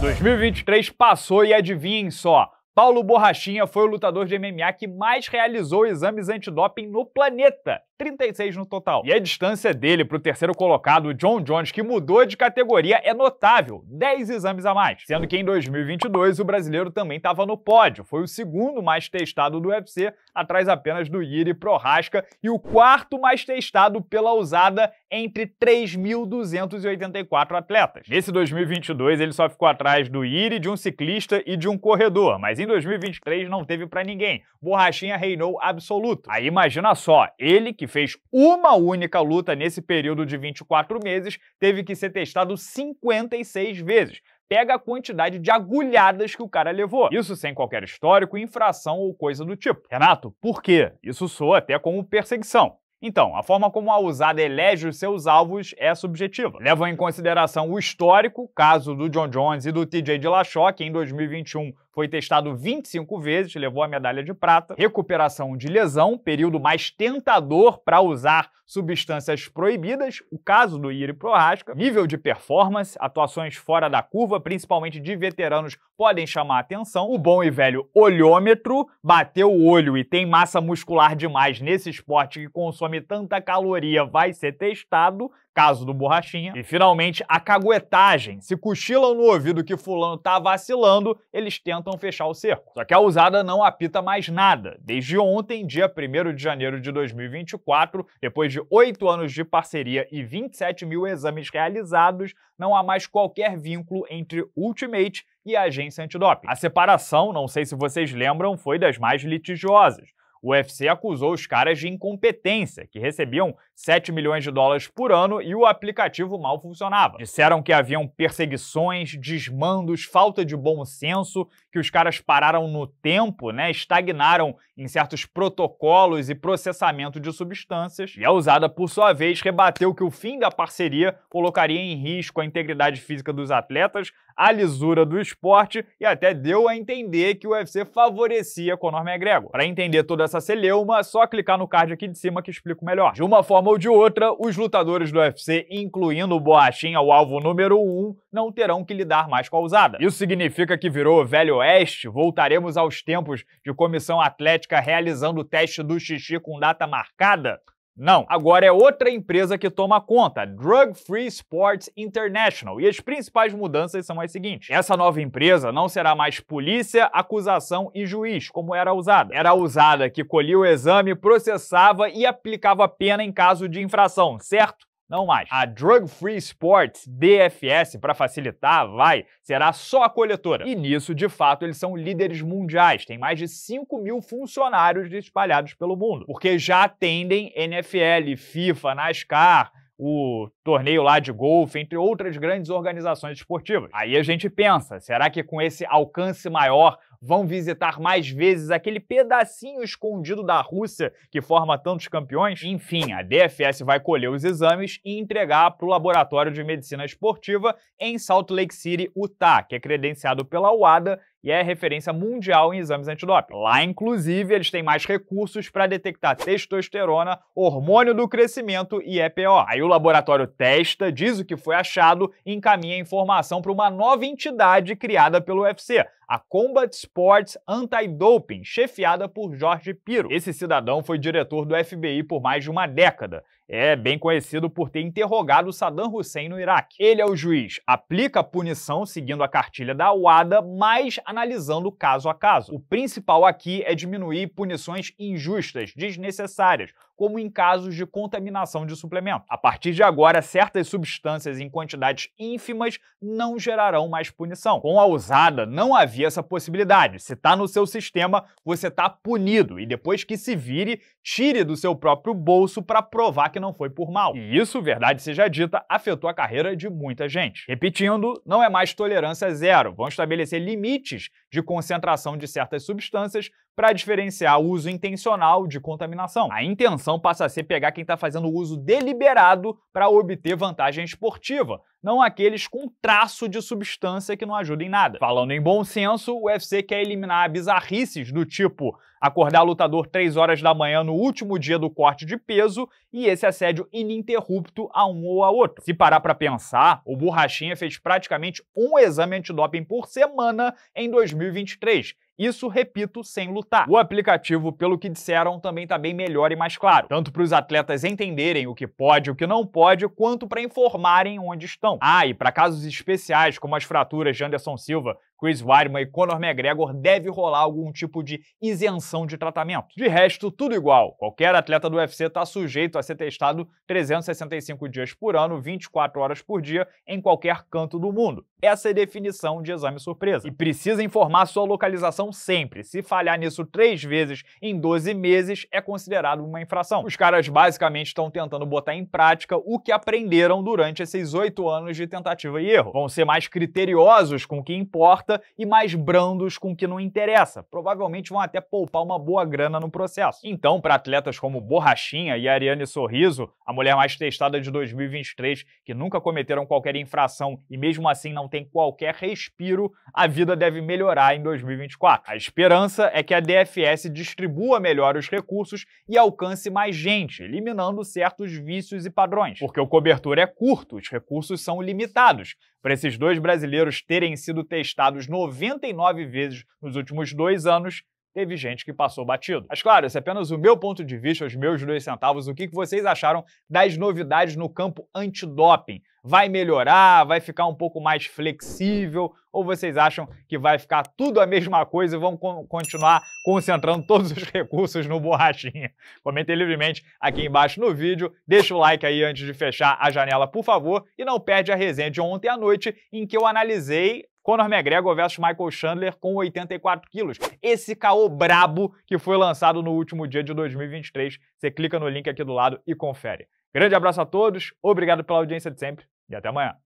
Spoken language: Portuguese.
2023 passou e adivinhem só. Paulo Borrachinha foi o lutador de MMA que mais realizou exames antidoping no planeta. 36 no total. E a distância dele para o terceiro colocado, John Jones, que mudou de categoria, é notável, 10 exames a mais. Sendo que em 2022 o brasileiro também estava no pódio, foi o segundo mais testado do UFC, atrás apenas do Yuri Prohaska, e o quarto mais testado pela usada entre 3.284 atletas. Nesse 2022 ele só ficou atrás do Yuri, de um ciclista e de um corredor, mas em 2023 não teve para ninguém. Borrachinha reinou absoluto. Aí imagina só, ele que fez uma única luta nesse período de 24 meses, teve que ser testado 56 vezes pega a quantidade de agulhadas que o cara levou. Isso sem qualquer histórico, infração ou coisa do tipo. Renato, por quê? Isso soa até como perseguição. Então, a forma como a usada elege os seus alvos é subjetiva. Levam em consideração o histórico, caso do John Jones e do TJ Dillashaw, que em 2021 foi testado 25 vezes, levou a medalha de prata. Recuperação de lesão, período mais tentador para usar substâncias proibidas, o caso do Iri Prohaska. Nível de performance, atuações fora da curva, principalmente de veteranos, podem chamar atenção. O bom e velho olhômetro, bateu o olho e tem massa muscular demais nesse esporte que consome consome tanta caloria vai ser testado, caso do Borrachinha. E finalmente, a caguetagem. Se cochilam no ouvido que fulano tá vacilando, eles tentam fechar o cerco. Só que a usada não apita mais nada. Desde ontem, dia 1 de janeiro de 2024, depois de oito anos de parceria e 27 mil exames realizados, não há mais qualquer vínculo entre Ultimate e a agência antidoping. A separação, não sei se vocês lembram, foi das mais litigiosas. O UFC acusou os caras de incompetência, que recebiam 7 milhões de dólares por ano e o aplicativo mal funcionava. Disseram que haviam perseguições, desmandos, falta de bom senso, que os caras pararam no tempo, né, estagnaram em certos protocolos e processamento de substâncias. E a usada, por sua vez, rebateu que o fim da parceria colocaria em risco a integridade física dos atletas, a lisura do esporte e até deu a entender que o UFC favorecia Conor McGregor. Para entender toda essa celeuma, é só clicar no card aqui de cima que explico melhor. De uma forma forma ou de outra, os lutadores do UFC, incluindo o Borrachinha, o alvo número 1, um, não terão que lidar mais com a usada. Isso significa que virou Velho Oeste, voltaremos aos tempos de comissão atlética realizando o teste do xixi com data marcada? Não, agora é outra empresa que toma conta, Drug Free Sports International. E as principais mudanças são as seguintes: essa nova empresa não será mais polícia, acusação e juiz, como era usada. Era usada que colhia o exame, processava e aplicava pena em caso de infração, certo? Não mais. A Drug Free Sports DFS, para facilitar, vai, será só a coletora. E nisso, de fato, eles são líderes mundiais. Tem mais de 5 mil funcionários espalhados pelo mundo, porque já atendem NFL, FIFA, NASCAR, o torneio lá de golfe, entre outras grandes organizações esportivas. Aí a gente pensa, será que com esse alcance maior vão visitar mais vezes aquele pedacinho escondido da Rússia que forma tantos campeões? Enfim, a DFS vai colher os exames e entregar para o Laboratório de Medicina Esportiva em Salt Lake City, Utah, que é credenciado pela UADA e é referência mundial em exames antidoping. Lá, inclusive, eles têm mais recursos para detectar testosterona, hormônio do crescimento e EPO. É Aí o laboratório testa, diz o que foi achado e encaminha a informação para uma nova entidade criada pelo UFC, a Combat Sports Anti-Doping, chefiada por Jorge Piro. Esse cidadão foi diretor do FBI por mais de uma década é bem conhecido por ter interrogado Saddam Hussein no Iraque. Ele é o juiz, aplica a punição seguindo a cartilha da UADA, mas analisando caso a caso. O principal aqui é diminuir punições injustas, desnecessárias, como em casos de contaminação de suplemento. A partir de agora, certas substâncias em quantidades ínfimas não gerarão mais punição. Com a usada, não havia essa possibilidade. Se está no seu sistema, você está punido e depois que se vire, tire do seu próprio bolso para provar que não foi por mal. E isso, verdade seja dita, afetou a carreira de muita gente. Repetindo, não é mais tolerância zero. Vão estabelecer limites de concentração de certas substâncias para diferenciar o uso intencional de contaminação. A intenção passa a ser pegar quem está fazendo uso deliberado para obter vantagem esportiva, não aqueles com traço de substância que não ajuda em nada. Falando em bom senso, o UFC quer eliminar bizarrices do tipo acordar lutador 3 horas da manhã no último dia do corte de peso e esse assédio ininterrupto a um ou a outro. Se parar para pensar, o Borrachinha fez praticamente um exame antidoping por semana em 2023. Isso, repito, sem lutar. O aplicativo, pelo que disseram, também está bem melhor e mais claro, tanto para os atletas entenderem o que pode e o que não pode, quanto para informarem onde estão questão. Ah, e para casos especiais, como as fraturas de Anderson Silva, Chris Weidman e Conor McGregor deve rolar algum tipo de isenção de tratamento. De resto, tudo igual. Qualquer atleta do UFC está sujeito a ser testado 365 dias por ano, 24 horas por dia, em qualquer canto do mundo. Essa é a definição de exame surpresa. E precisa informar sua localização sempre. Se falhar nisso três vezes em 12 meses, é considerado uma infração. Os caras basicamente estão tentando botar em prática o que aprenderam durante esses oito anos de tentativa e erro. Vão ser mais criteriosos com o que importa e mais brandos com o que não interessa. Provavelmente vão até poupar uma boa grana no processo. Então, para atletas como Borrachinha e Ariane Sorriso, a mulher mais testada de 2023, que nunca cometeram qualquer infração e mesmo assim não tem qualquer respiro, a vida deve melhorar em 2024. A esperança é que a DFS distribua melhor os recursos e alcance mais gente, eliminando certos vícios e padrões. Porque o cobertor é curto, os recursos são limitados. Para esses dois brasileiros terem sido testados realizados 99 vezes nos últimos dois anos, teve gente que passou batido. Mas claro, esse é apenas o meu ponto de vista, os meus dois centavos, o que vocês acharam das novidades no campo antidoping? Vai melhorar? Vai ficar um pouco mais flexível? Ou vocês acham que vai ficar tudo a mesma coisa e vão continuar concentrando todos os recursos no borrachinha? Comentem livremente aqui embaixo no vídeo, deixa o like aí antes de fechar a janela, por favor, e não perde a resenha de ontem à noite em que eu analisei Conor McGregor versus Michael Chandler com 84 quilos. Esse caô brabo que foi lançado no último dia de 2023. Você clica no link aqui do lado e confere. Grande abraço a todos, obrigado pela audiência de sempre e até amanhã.